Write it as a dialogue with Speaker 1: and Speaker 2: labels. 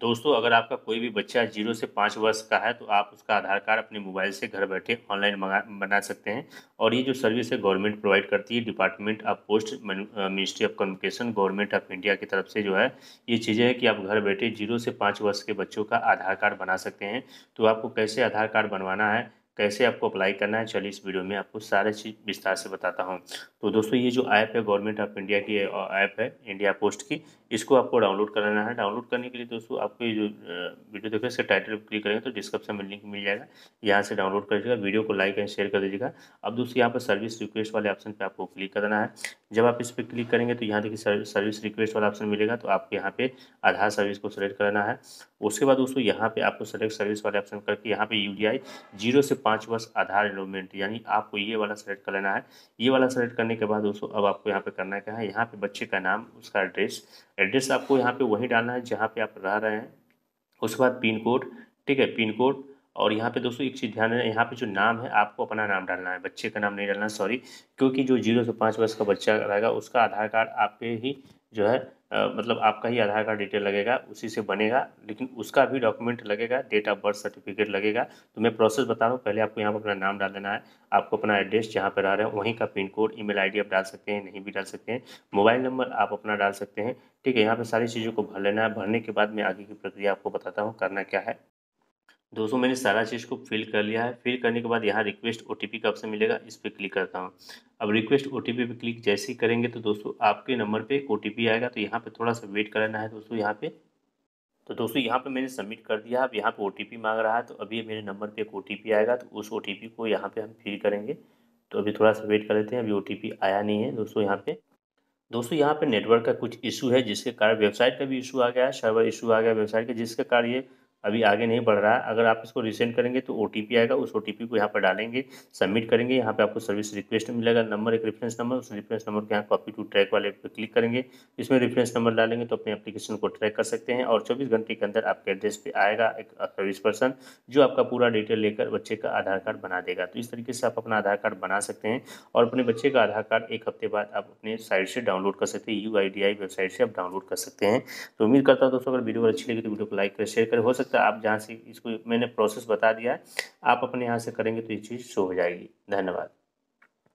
Speaker 1: दोस्तों अगर आपका कोई भी बच्चा जीरो से पाँच वर्ष का है तो आप उसका आधार कार्ड अपने मोबाइल से घर बैठे ऑनलाइन बना सकते हैं और ये जो सर्विस है गवर्नमेंट प्रोवाइड करती है department of post ministry of communication government of India की तरफ से जो है ये चीज़ें हैं कि आप घर बैठे जीरो से पाँच वर्ष के बच्चों का आधार कार्ड बना सकते हैं तो आपको कैसे आधार कार्ड बनवाना है कैसे आपको अप्लाई करना है चलिए इस वीडियो में आपको सारे चीज़ विस्तार से बताता हूँ तो दोस्तों ये जो ऐप है गवर्नमेंट ऑफ इंडिया की ऐप है इंडिया पोस्ट की इसको आपको डाउनलोड कराना है डाउनलोड करने के लिए दोस्तों आपको ये जो वीडियो देखो इसका टाइटल क्लिक करेंगे तो डिस्क्रिप्शन में लिंक मिल जाएगा यहाँ से डाउनलोड कर दीजिएगा वीडियो को लाइक एंड शेयर कर दीजिएगा अब दोस्तों यहाँ पर सर्विस रिक्वेस्ट वाले ऑप्शन पर आपको क्लिक करना है जब आप इस पर क्लिक करेंगे तो यहाँ देखिए सर्विस रिक्वेस्ट वाला ऑप्शन मिलेगा तो आपको यहाँ पे आधार सर्विस को सेलेक्ट करना है उसके बाद दोस्तों यहाँ पे आपको सेलेक्ट सर्विस वाले ऑप्शन करके यहाँ पे यू डी आई जीरो से पाँच वर्ष आधार एनरोलमेंट यानी आपको ये वाला सेलेक्ट कर लेना है ये वाला सेलेक्ट करने के बाद दोस्तों अब आपको यहाँ पे करना क्या है यहाँ पे बच्चे का नाम उसका एड्रेस एड्रेस आपको यहाँ पे वहीं डालना है जहाँ पे आप रह रहे हैं उसके बाद पिन कोड ठीक है पिन कोड और यहाँ पे दोस्तों एक चीज़ ध्यान देना यहाँ पे जो नाम है आपको अपना नाम डालना है बच्चे का नाम नहीं डालना सॉरी क्योंकि जो जीरो से पाँच वर्ष का बच्चा रहेगा उसका आधार कार्ड आपके ही जो है आ, मतलब आपका ही आधार कार्ड डिटेल लगेगा उसी से बनेगा लेकिन उसका भी डॉक्यूमेंट लगेगा डेट ऑफ बर्थ सर्टिफिकेट लगेगा तो मैं प्रोसेस बता रहा हूँ पहले आपको यहाँ पर अपना नाम डाल देना है आपको अपना एड्रेस जहाँ पर रह रहे हैं वहीं का पिन कोड ईमेल आईडी आप डाल सकते हैं नहीं भी डाल सकते हैं मोबाइल नंबर आप अपना डाल सकते हैं ठीक है यहाँ पर सारी चीज़ों को भर लेना है भरने के बाद मैं आगे की प्रक्रिया आपको बताता हूँ करना क्या है दोस्तों मैंने सारा चीज़ को फिल कर लिया है फिल करने के बाद यहाँ रिक्वेस्ट ओ टी पी का ऑप्शन मिलेगा इस पर क्लिक करता हूँ अब रिक्वेस्ट ओ टी पी पर क्लिक जैसे ही करेंगे तो दोस्तों आपके नंबर पे एक ओ टी पी आएगा तो यहाँ पे थोड़ा सा वेट करना है दोस्तों यहाँ पे तो दोस्तों यहाँ पे मैंने सबमिट कर दिया अब यहाँ पे ओ टी पी मांग रहा है तो अभी मेरे नंबर पर एक ओ टी पी आएगा तो उस ओ टी पी को यहाँ पर हम फिल करेंगे तो अभी थोड़ा सा वेट कर लेते हैं अभी ओ टी पी आया नहीं है दोस्तों यहाँ पर दोस्तों यहाँ पर नेटवर्क का कुछ इशू है जिसके कारण वेबसाइट का भी इशू आ गया सर्वर इशू आ गया वेबसाइट का जिसके कारण ये अभी आगे नहीं बढ़ रहा है अगर आप इसको रिसेंड करेंगे तो ओ आएगा उस ओ को यहाँ पर डालेंगे सबमिट करेंगे यहाँ पे आपको सर्विस रिक्वेस्ट मिलेगा नंबर एक रेफरेंस नंबर उस रेफरेंस नंबर के यहाँ कॉपी टू ट्रैक वाले पे क्लिक करेंगे इसमें रेफरेंस नंबर डालेंगे तो अपने एप्लीकेशन को ट्रैक कर सकते हैं और चौबीस घंटे के अंदर आपके एड्रेस पर आएगा एक सर्विस पर्सन जो आपका पूरा डिटेल लेकर बच्चे का आधार कार्ड बना देगा तो इस तरीके से आप अपना आधार कार्ड बना सकते हैं और अपने बच्चे का आधार कार्ड एक हफ्ते बाद आप अपने साइट से डाउनलोड कर सकते हैं यू वेबसाइट से आप डाउनलोड कर सकते हैं तो उम्मीद करता हूँ दोस्तों अगर वीडियो अच्छी लगी तो वीडियो को लाइक कर शेयर कर हो सकते सकता आप जहाँ से इसको मैंने प्रोसेस बता दिया है आप अपने यहाँ से करेंगे तो ये चीज़ शो हो जाएगी धन्यवाद